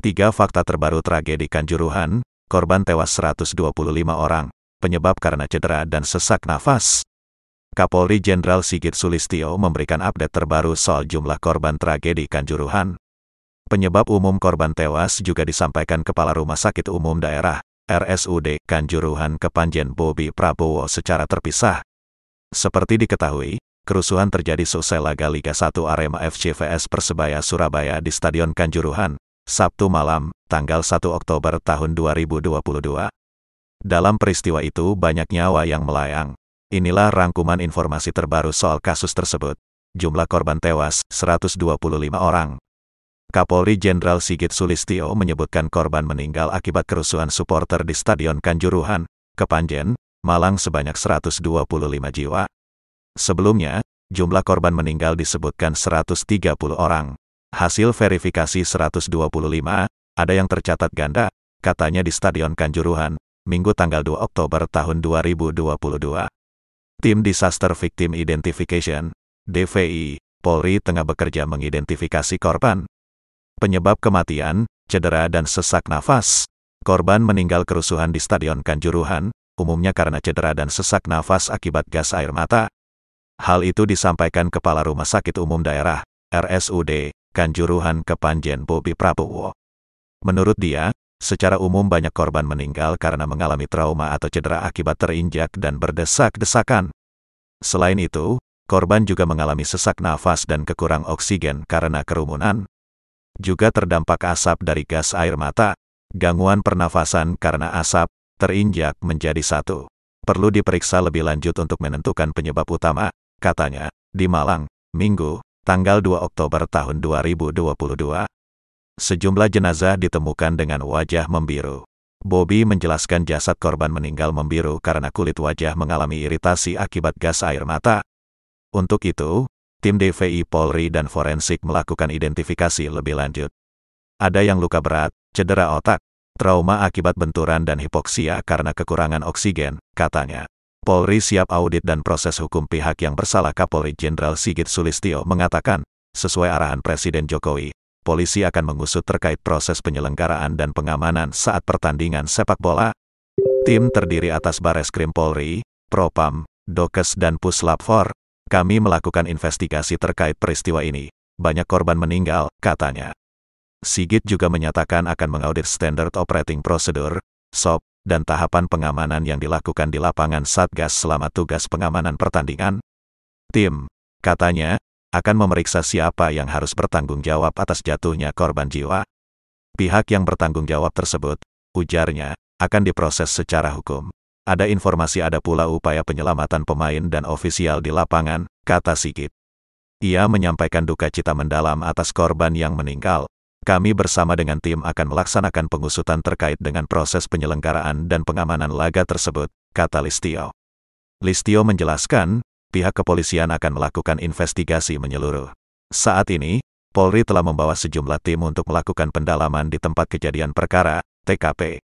Tiga fakta terbaru tragedi Kanjuruhan, korban tewas 125 orang, penyebab karena cedera dan sesak nafas. Kapolri Jenderal Sigit Sulistio memberikan update terbaru soal jumlah korban tragedi Kanjuruhan. Penyebab umum korban tewas juga disampaikan Kepala Rumah Sakit Umum Daerah RSUD Kanjuruhan Kepanjen Bobi Prabowo secara terpisah. Seperti diketahui, kerusuhan terjadi seusai laga Liga 1 Arema FC vs Persebaya Surabaya di Stadion Kanjuruhan, Sabtu malam, tanggal 1 Oktober tahun 2022. Dalam peristiwa itu banyak nyawa yang melayang. Inilah rangkuman informasi terbaru soal kasus tersebut. Jumlah korban tewas, 125 orang. Kapolri Jenderal Sigit Sulistio menyebutkan korban meninggal akibat kerusuhan supporter di Stadion Kanjuruhan, Kepanjen, Malang sebanyak 125 jiwa. Sebelumnya, jumlah korban meninggal disebutkan 130 orang. Hasil verifikasi 125, ada yang tercatat ganda, katanya di Stadion Kanjuruhan, Minggu tanggal 2 Oktober tahun 2022. Tim Disaster Victim Identification, DVI, Polri tengah bekerja mengidentifikasi korban. Penyebab kematian, cedera dan sesak nafas. Korban meninggal kerusuhan di Stadion Kanjuruhan, umumnya karena cedera dan sesak nafas akibat gas air mata. Hal itu disampaikan Kepala Rumah Sakit Umum Daerah, RSUD, Kanjuruhan Kepanjen, Bobi Prabowo. Menurut dia, secara umum banyak korban meninggal karena mengalami trauma atau cedera akibat terinjak dan berdesak-desakan. Selain itu, korban juga mengalami sesak nafas dan kekurang oksigen karena kerumunan. Juga terdampak asap dari gas air mata, gangguan pernafasan karena asap, terinjak menjadi satu. Perlu diperiksa lebih lanjut untuk menentukan penyebab utama, katanya, di Malang, Minggu, tanggal 2 Oktober tahun 2022, sejumlah jenazah ditemukan dengan wajah membiru. Bobby menjelaskan jasad korban meninggal membiru karena kulit wajah mengalami iritasi akibat gas air mata. Untuk itu, tim DVI Polri dan forensik melakukan identifikasi lebih lanjut. Ada yang luka berat, cedera otak, trauma akibat benturan dan hipoksia karena kekurangan oksigen, katanya. Polri siap audit dan proses hukum pihak yang bersalah Kapolri Jenderal Sigit Sulistio mengatakan, sesuai arahan Presiden Jokowi, polisi akan mengusut terkait proses penyelenggaraan dan pengamanan saat pertandingan sepak bola. Tim terdiri atas Krim Polri, Propam, Dokes dan Puslap Puslapfor. Kami melakukan investigasi terkait peristiwa ini. Banyak korban meninggal, katanya. Sigit juga menyatakan akan mengaudit Standard Operating Procedure, SOP, dan tahapan pengamanan yang dilakukan di lapangan Satgas selama tugas pengamanan pertandingan. Tim, katanya, akan memeriksa siapa yang harus bertanggung jawab atas jatuhnya korban jiwa. Pihak yang bertanggung jawab tersebut, ujarnya, akan diproses secara hukum. Ada informasi ada pula upaya penyelamatan pemain dan ofisial di lapangan, kata Sigit. Ia menyampaikan duka cita mendalam atas korban yang meninggal, kami bersama dengan tim akan melaksanakan pengusutan terkait dengan proses penyelenggaraan dan pengamanan laga tersebut, kata Listio. Listio menjelaskan, pihak kepolisian akan melakukan investigasi menyeluruh. Saat ini, Polri telah membawa sejumlah tim untuk melakukan pendalaman di tempat kejadian perkara, TKP.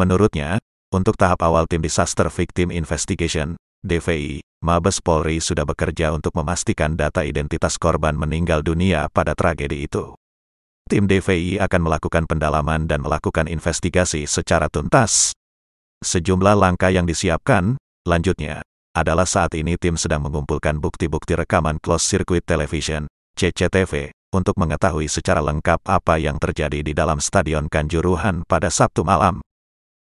Menurutnya, untuk tahap awal tim Disaster Victim Investigation, DVI, Mabes Polri sudah bekerja untuk memastikan data identitas korban meninggal dunia pada tragedi itu tim DVI akan melakukan pendalaman dan melakukan investigasi secara tuntas. Sejumlah langkah yang disiapkan, lanjutnya, adalah saat ini tim sedang mengumpulkan bukti-bukti rekaman closed circuit television, CCTV, untuk mengetahui secara lengkap apa yang terjadi di dalam Stadion Kanjuruhan pada Sabtu malam.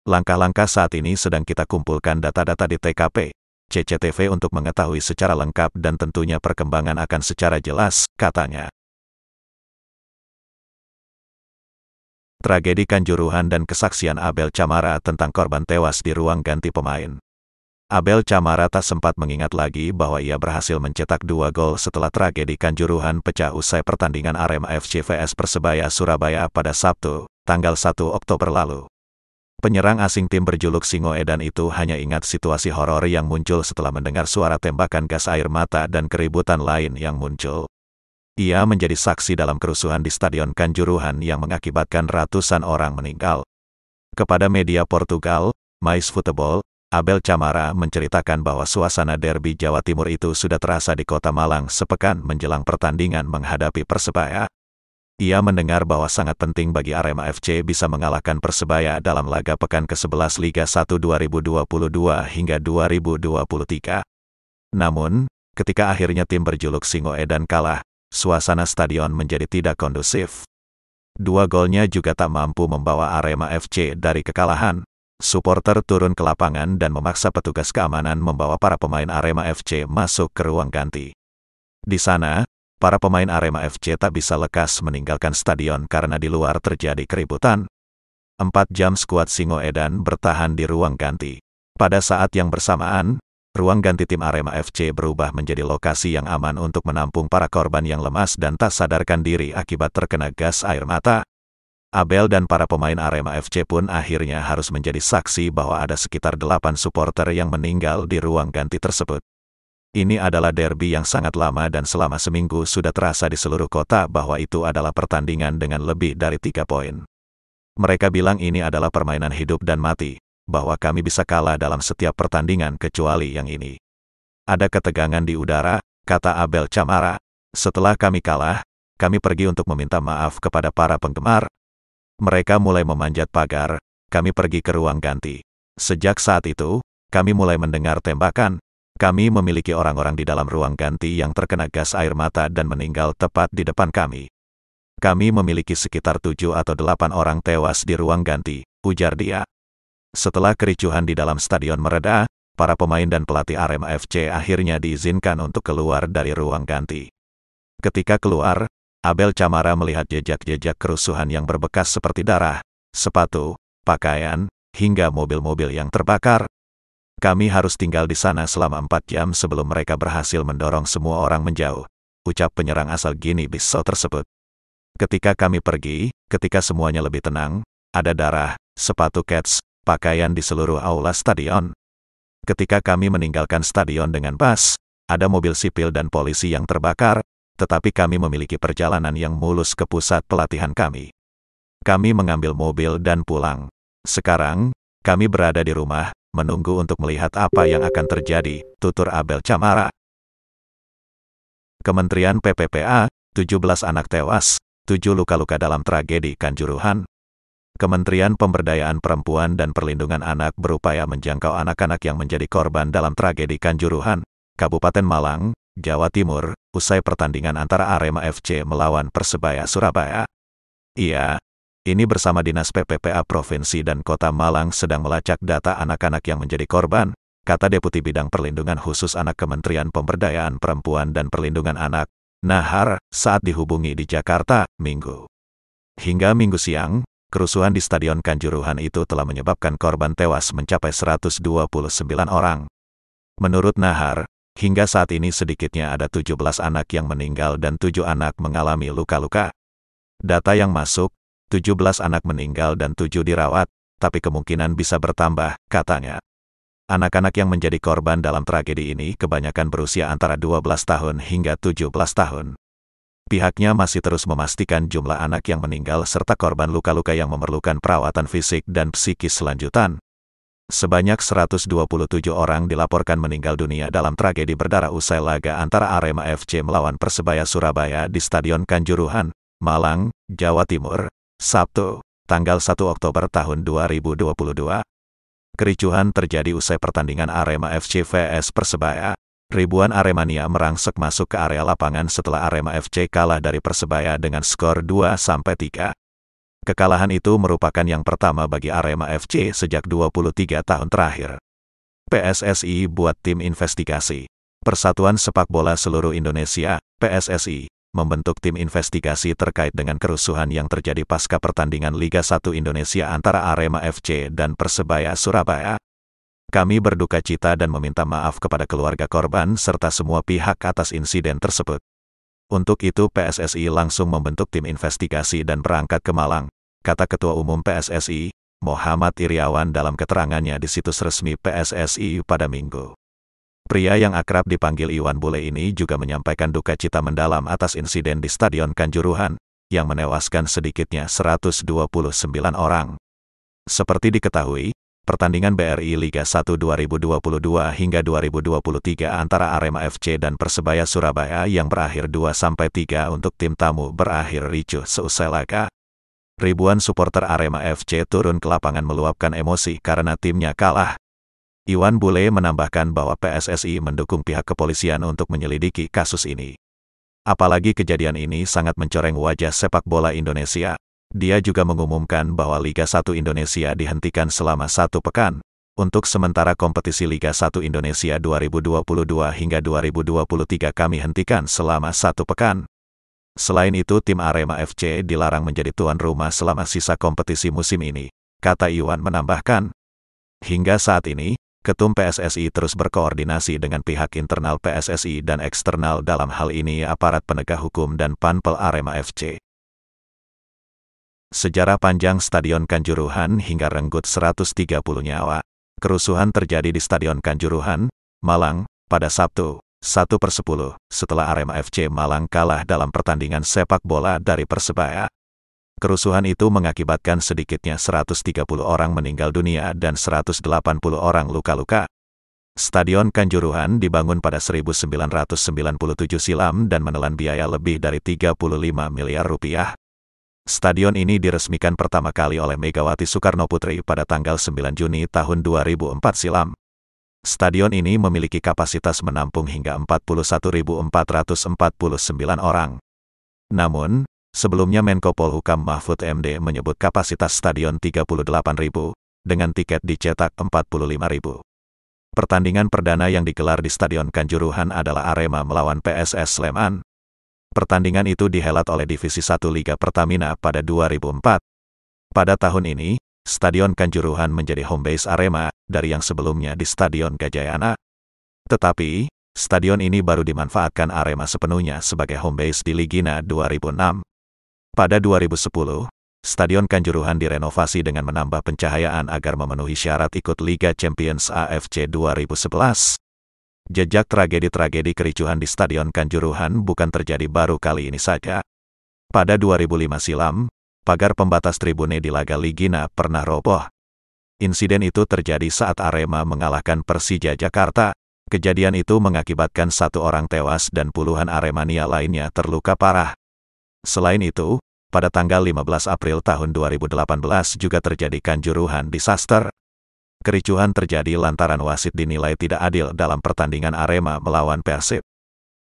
Langkah-langkah saat ini sedang kita kumpulkan data-data di TKP, CCTV untuk mengetahui secara lengkap dan tentunya perkembangan akan secara jelas, katanya. tragedi Kanjuruhan dan kesaksian Abel Camara tentang korban tewas di ruang ganti pemain. Abel Camara tak sempat mengingat lagi bahwa ia berhasil mencetak dua gol setelah tragedi Kanjuruhan pecah usai pertandingan Arema FC vs Persebaya Surabaya pada Sabtu, tanggal 1 Oktober lalu. Penyerang asing tim berjuluk Singo Edan itu hanya ingat situasi horor yang muncul setelah mendengar suara tembakan gas air mata dan keributan lain yang muncul. Ia menjadi saksi dalam kerusuhan di Stadion Kanjuruhan yang mengakibatkan ratusan orang meninggal. Kepada media Portugal, Mais Futebol, Abel Camara menceritakan bahwa suasana derby Jawa Timur itu sudah terasa di kota Malang sepekan menjelang pertandingan menghadapi Persebaya. Ia mendengar bahwa sangat penting bagi Arema FC bisa mengalahkan Persebaya dalam laga pekan ke-11 Liga 1 2022 hingga 2023. Namun, ketika akhirnya tim berjuluk Singoedan kalah, suasana stadion menjadi tidak kondusif. Dua golnya juga tak mampu membawa Arema FC dari kekalahan. Supporter turun ke lapangan dan memaksa petugas keamanan membawa para pemain Arema FC masuk ke ruang ganti. Di sana, para pemain Arema FC tak bisa lekas meninggalkan stadion karena di luar terjadi keributan. Empat jam skuad Singoedan bertahan di ruang ganti. Pada saat yang bersamaan, ruang ganti tim Arema FC berubah menjadi lokasi yang aman untuk menampung para korban yang lemas dan tak sadarkan diri akibat terkena gas air mata. Abel dan para pemain Arema FC pun akhirnya harus menjadi saksi bahwa ada sekitar 8 supporter yang meninggal di ruang ganti tersebut. Ini adalah derby yang sangat lama dan selama seminggu sudah terasa di seluruh kota bahwa itu adalah pertandingan dengan lebih dari tiga poin. Mereka bilang ini adalah permainan hidup dan mati, bahwa kami bisa kalah dalam setiap pertandingan kecuali yang ini. Ada ketegangan di udara, kata Abel Camara. Setelah kami kalah, kami pergi untuk meminta maaf kepada para penggemar. Mereka mulai memanjat pagar, kami pergi ke ruang ganti. Sejak saat itu, kami mulai mendengar tembakan. Kami memiliki orang-orang di dalam ruang ganti yang terkena gas air mata dan meninggal tepat di depan kami. Kami memiliki sekitar tujuh atau delapan orang tewas di ruang ganti, ujar dia. Setelah kericuhan di dalam stadion mereda, para pemain dan pelatih Arema FC akhirnya diizinkan untuk keluar dari ruang ganti. Ketika keluar, Abel Camara melihat jejak-jejak kerusuhan yang berbekas seperti darah, sepatu, pakaian, hingga mobil-mobil yang terbakar. Kami harus tinggal di sana selama empat jam sebelum mereka berhasil mendorong semua orang menjauh, ucap penyerang asal Guinea-Bissau tersebut. Ketika kami pergi, ketika semuanya lebih tenang, ada darah, sepatu cats, pakaian di seluruh aula stadion. Ketika kami meninggalkan stadion dengan pas, ada mobil sipil dan polisi yang terbakar, tetapi kami memiliki perjalanan yang mulus ke pusat pelatihan kami. Kami mengambil mobil dan pulang. Sekarang, kami berada di rumah, menunggu untuk melihat apa yang akan terjadi, tutur Abel Camara. Kementerian PPPA, 17 anak tewas, 7 luka-luka dalam tragedi Kanjuruhan, Kementerian Pemberdayaan Perempuan dan Perlindungan Anak berupaya menjangkau anak-anak yang menjadi korban dalam tragedi Kanjuruhan, Kabupaten Malang, Jawa Timur, usai pertandingan antara Arema FC melawan Persebaya Surabaya. Iya, ini bersama Dinas PPPA Provinsi dan Kota Malang sedang melacak data anak-anak yang menjadi korban, kata Deputi Bidang Perlindungan Khusus Anak Kementerian Pemberdayaan Perempuan dan Perlindungan Anak, Nahar, saat dihubungi di Jakarta, Minggu. Hingga Minggu siang, Kerusuhan di Stadion Kanjuruhan itu telah menyebabkan korban tewas mencapai 129 orang. Menurut Nahar, hingga saat ini sedikitnya ada 17 anak yang meninggal dan 7 anak mengalami luka-luka. Data yang masuk, 17 anak meninggal dan 7 dirawat, tapi kemungkinan bisa bertambah, katanya. Anak-anak yang menjadi korban dalam tragedi ini kebanyakan berusia antara 12 tahun hingga 17 tahun pihaknya masih terus memastikan jumlah anak yang meninggal serta korban luka-luka yang memerlukan perawatan fisik dan psikis selanjutan. Sebanyak 127 orang dilaporkan meninggal dunia dalam tragedi berdarah usai laga antara Arema FC melawan Persebaya Surabaya di Stadion Kanjuruhan, Malang, Jawa Timur, Sabtu, tanggal 1 Oktober tahun 2022. Kericuhan terjadi usai pertandingan Arema FC vs Persebaya, Ribuan Aremania merangsek masuk ke area lapangan setelah Arema FC kalah dari Persebaya dengan skor 2-3. Kekalahan itu merupakan yang pertama bagi Arema FC sejak 23 tahun terakhir. PSSI buat tim investigasi. Persatuan Sepak Bola Seluruh Indonesia, PSSI, membentuk tim investigasi terkait dengan kerusuhan yang terjadi pasca pertandingan Liga 1 Indonesia antara Arema FC dan Persebaya Surabaya kami berduka cita dan meminta maaf kepada keluarga korban serta semua pihak atas insiden tersebut. Untuk itu PSSI langsung membentuk tim investigasi dan berangkat ke Malang, kata Ketua Umum PSSI, Muhammad Iriawan dalam keterangannya di situs resmi PSSI pada Minggu. Pria yang akrab dipanggil Iwan Bule ini juga menyampaikan duka cita mendalam atas insiden di Stadion Kanjuruhan, yang menewaskan sedikitnya 129 orang. Seperti diketahui, pertandingan BRI Liga 1 2022 hingga 2023 antara Arema FC dan Persebaya Surabaya yang berakhir 2-3 untuk tim tamu berakhir ricuh seusai laga. Ribuan supporter Arema FC turun ke lapangan meluapkan emosi karena timnya kalah. Iwan Bule menambahkan bahwa PSSI mendukung pihak kepolisian untuk menyelidiki kasus ini. Apalagi kejadian ini sangat mencoreng wajah sepak bola Indonesia. Dia juga mengumumkan bahwa Liga 1 Indonesia dihentikan selama satu pekan, untuk sementara kompetisi Liga 1 Indonesia 2022 hingga 2023 kami hentikan selama satu pekan. Selain itu tim Arema FC dilarang menjadi tuan rumah selama sisa kompetisi musim ini, kata Iwan menambahkan. Hingga saat ini, Ketum PSSI terus berkoordinasi dengan pihak internal PSSI dan eksternal dalam hal ini aparat penegak hukum dan panpel Arema FC. Sejarah panjang Stadion Kanjuruhan hingga renggut 130 nyawa. Kerusuhan terjadi di Stadion Kanjuruhan, Malang, pada Sabtu, 1 per 10, setelah Arema FC Malang kalah dalam pertandingan sepak bola dari Persebaya. Kerusuhan itu mengakibatkan sedikitnya 130 orang meninggal dunia dan 180 orang luka-luka. Stadion Kanjuruhan dibangun pada 1997 silam dan menelan biaya lebih dari 35 miliar rupiah. Stadion ini diresmikan pertama kali oleh Megawati Soekarnoputri pada tanggal 9 Juni tahun 2004 silam. Stadion ini memiliki kapasitas menampung hingga 41.449 orang. Namun, sebelumnya Menko Polhukam Mahfud MD menyebut kapasitas stadion 38.000 dengan tiket dicetak 45.000. Pertandingan perdana yang digelar di Stadion Kanjuruhan adalah Arema melawan PSS Sleman. Pertandingan itu dihelat oleh Divisi 1 Liga Pertamina pada 2004. Pada tahun ini, Stadion Kanjuruhan menjadi home base Arema dari yang sebelumnya di Stadion Gajayana. Tetapi, stadion ini baru dimanfaatkan Arema sepenuhnya sebagai home base di Ligina 2006. Pada 2010, Stadion Kanjuruhan direnovasi dengan menambah pencahayaan agar memenuhi syarat ikut Liga Champions AFC 2011. Jejak tragedi-tragedi kericuhan di Stadion Kanjuruhan bukan terjadi baru kali ini saja. Pada 2005 silam, pagar pembatas tribune di Laga Ligina pernah roboh. Insiden itu terjadi saat Arema mengalahkan Persija Jakarta. Kejadian itu mengakibatkan satu orang tewas dan puluhan Aremania lainnya terluka parah. Selain itu, pada tanggal 15 April tahun 2018 juga terjadi kanjuruhan disaster, Kericuhan terjadi lantaran wasit dinilai tidak adil dalam pertandingan Arema melawan Persib.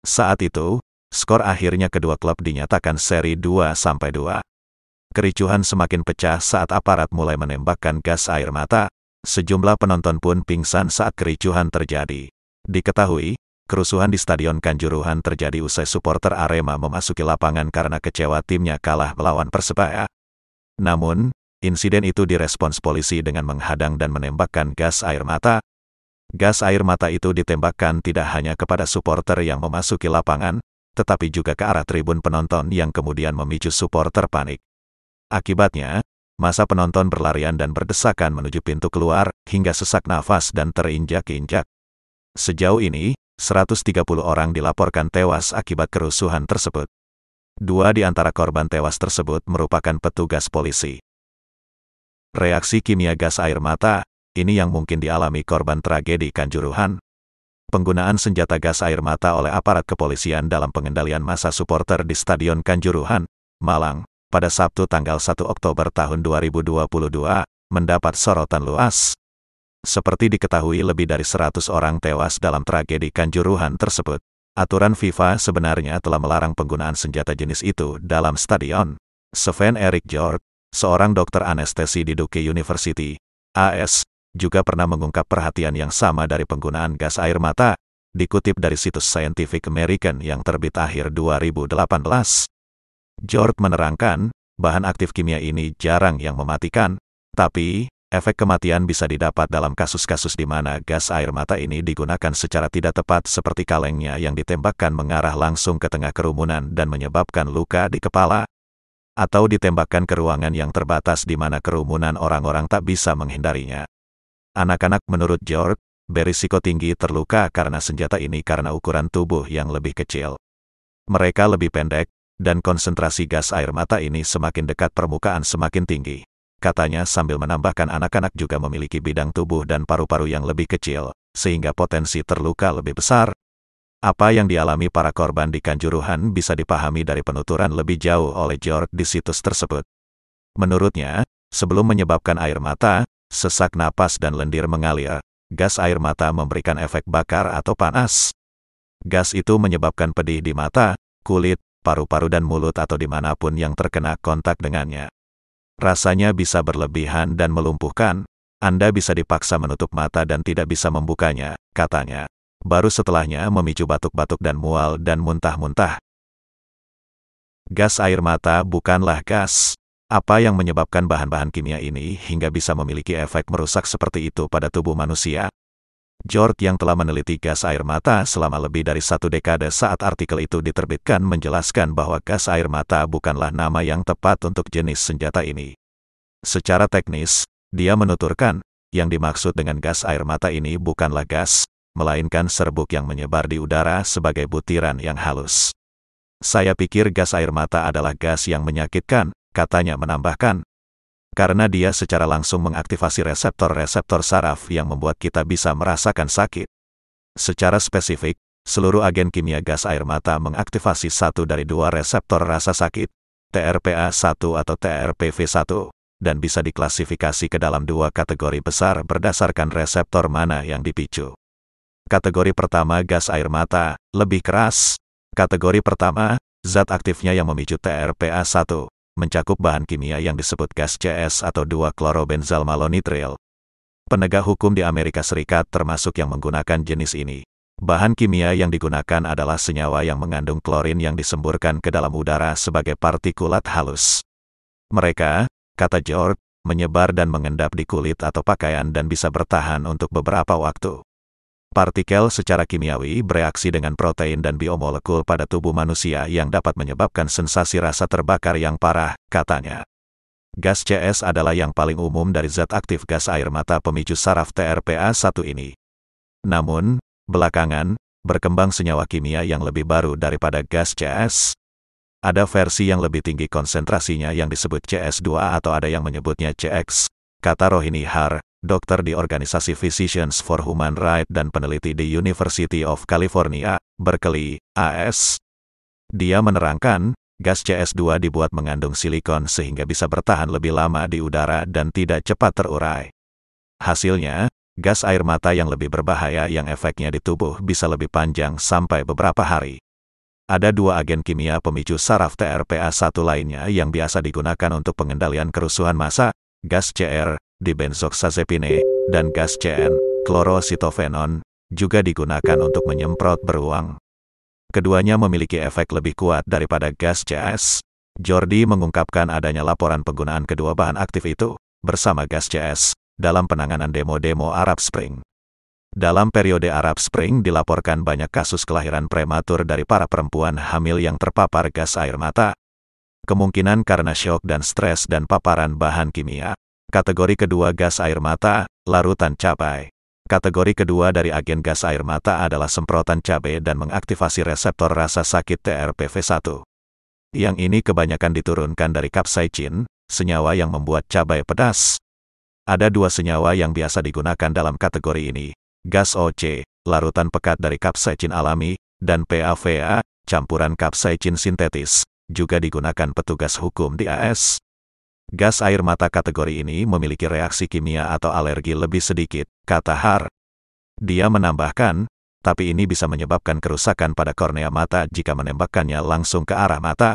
Saat itu, skor akhirnya kedua klub dinyatakan seri 2 2. Kericuhan semakin pecah saat aparat mulai menembakkan gas air mata. Sejumlah penonton pun pingsan saat kericuhan terjadi. Diketahui, kerusuhan di Stadion Kanjuruhan terjadi usai supporter Arema memasuki lapangan karena kecewa timnya kalah melawan Persebaya. Namun, Insiden itu direspons polisi dengan menghadang dan menembakkan gas air mata. Gas air mata itu ditembakkan tidak hanya kepada supporter yang memasuki lapangan, tetapi juga ke arah tribun penonton yang kemudian memicu supporter panik. Akibatnya, masa penonton berlarian dan berdesakan menuju pintu keluar hingga sesak nafas dan terinjak-injak. Sejauh ini, 130 orang dilaporkan tewas akibat kerusuhan tersebut. Dua di antara korban tewas tersebut merupakan petugas polisi. Reaksi kimia gas air mata, ini yang mungkin dialami korban tragedi Kanjuruhan. Penggunaan senjata gas air mata oleh aparat kepolisian dalam pengendalian massa supporter di Stadion Kanjuruhan, Malang, pada Sabtu tanggal 1 Oktober tahun 2022, mendapat sorotan luas. Seperti diketahui lebih dari 100 orang tewas dalam tragedi Kanjuruhan tersebut. Aturan FIFA sebenarnya telah melarang penggunaan senjata jenis itu dalam stadion. Sven Erik Jorg, seorang dokter anestesi di Duke University, AS, juga pernah mengungkap perhatian yang sama dari penggunaan gas air mata, dikutip dari situs Scientific American yang terbit akhir 2018. George menerangkan, bahan aktif kimia ini jarang yang mematikan, tapi efek kematian bisa didapat dalam kasus-kasus di mana gas air mata ini digunakan secara tidak tepat seperti kalengnya yang ditembakkan mengarah langsung ke tengah kerumunan dan menyebabkan luka di kepala, atau ditembakkan ke ruangan yang terbatas di mana kerumunan orang-orang tak bisa menghindarinya. Anak-anak menurut George, berisiko tinggi terluka karena senjata ini karena ukuran tubuh yang lebih kecil. Mereka lebih pendek, dan konsentrasi gas air mata ini semakin dekat permukaan semakin tinggi. Katanya sambil menambahkan anak-anak juga memiliki bidang tubuh dan paru-paru yang lebih kecil, sehingga potensi terluka lebih besar, apa yang dialami para korban di Kanjuruhan bisa dipahami dari penuturan lebih jauh oleh George di situs tersebut. Menurutnya, sebelum menyebabkan air mata, sesak napas dan lendir mengalir, gas air mata memberikan efek bakar atau panas. Gas itu menyebabkan pedih di mata, kulit, paru-paru dan mulut atau dimanapun yang terkena kontak dengannya. Rasanya bisa berlebihan dan melumpuhkan, Anda bisa dipaksa menutup mata dan tidak bisa membukanya, katanya. Baru setelahnya memicu batuk-batuk dan mual dan muntah-muntah. Gas air mata bukanlah gas. Apa yang menyebabkan bahan-bahan kimia ini hingga bisa memiliki efek merusak seperti itu pada tubuh manusia? George yang telah meneliti gas air mata selama lebih dari satu dekade saat artikel itu diterbitkan menjelaskan bahwa gas air mata bukanlah nama yang tepat untuk jenis senjata ini. Secara teknis, dia menuturkan, yang dimaksud dengan gas air mata ini bukanlah gas, melainkan serbuk yang menyebar di udara sebagai butiran yang halus. Saya pikir gas air mata adalah gas yang menyakitkan, katanya menambahkan. Karena dia secara langsung mengaktifasi reseptor-reseptor saraf yang membuat kita bisa merasakan sakit. Secara spesifik, seluruh agen kimia gas air mata mengaktifasi satu dari dua reseptor rasa sakit, TRPA1 atau TRPV1 dan bisa diklasifikasi ke dalam dua kategori besar berdasarkan reseptor mana yang dipicu. Kategori pertama gas air mata, lebih keras. Kategori pertama, zat aktifnya yang memicu TRPA1, mencakup bahan kimia yang disebut gas CS atau 2-klorobenzalmalonitril. Penegak hukum di Amerika Serikat termasuk yang menggunakan jenis ini. Bahan kimia yang digunakan adalah senyawa yang mengandung klorin yang disemburkan ke dalam udara sebagai partikulat halus. Mereka, kata George, menyebar dan mengendap di kulit atau pakaian dan bisa bertahan untuk beberapa waktu. Partikel secara kimiawi bereaksi dengan protein dan biomolekul pada tubuh manusia yang dapat menyebabkan sensasi rasa terbakar yang parah, katanya. Gas CS adalah yang paling umum dari zat aktif gas air mata pemicu saraf TRPA1 ini. Namun, belakangan, berkembang senyawa kimia yang lebih baru daripada gas CS. Ada versi yang lebih tinggi konsentrasinya yang disebut CS2 atau ada yang menyebutnya CX, kata Rohini Har, dokter di organisasi Physicians for Human Rights dan peneliti di University of California, Berkeley, AS. Dia menerangkan, gas CS2 dibuat mengandung silikon sehingga bisa bertahan lebih lama di udara dan tidak cepat terurai. Hasilnya, gas air mata yang lebih berbahaya yang efeknya di tubuh bisa lebih panjang sampai beberapa hari ada dua agen kimia pemicu saraf trpa satu lainnya yang biasa digunakan untuk pengendalian kerusuhan massa, gas CR, di Sasepine dan gas CN, klorositofenon, juga digunakan untuk menyemprot beruang. Keduanya memiliki efek lebih kuat daripada gas CS. Jordi mengungkapkan adanya laporan penggunaan kedua bahan aktif itu, bersama gas CS, dalam penanganan demo-demo Arab Spring. Dalam periode Arab Spring dilaporkan banyak kasus kelahiran prematur dari para perempuan hamil yang terpapar gas air mata, kemungkinan karena syok dan stres dan paparan bahan kimia. Kategori kedua gas air mata, larutan cabai. Kategori kedua dari agen gas air mata adalah semprotan cabai dan mengaktifasi reseptor rasa sakit TRPV1. Yang ini kebanyakan diturunkan dari capsaicin, senyawa yang membuat cabai pedas. Ada dua senyawa yang biasa digunakan dalam kategori ini, gas OC, larutan pekat dari capsaicin alami, dan PAVA, campuran capsaicin sintetis, juga digunakan petugas hukum di AS. Gas air mata kategori ini memiliki reaksi kimia atau alergi lebih sedikit, kata Har. Dia menambahkan, tapi ini bisa menyebabkan kerusakan pada kornea mata jika menembakkannya langsung ke arah mata.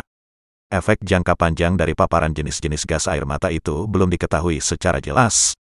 Efek jangka panjang dari paparan jenis-jenis gas air mata itu belum diketahui secara jelas.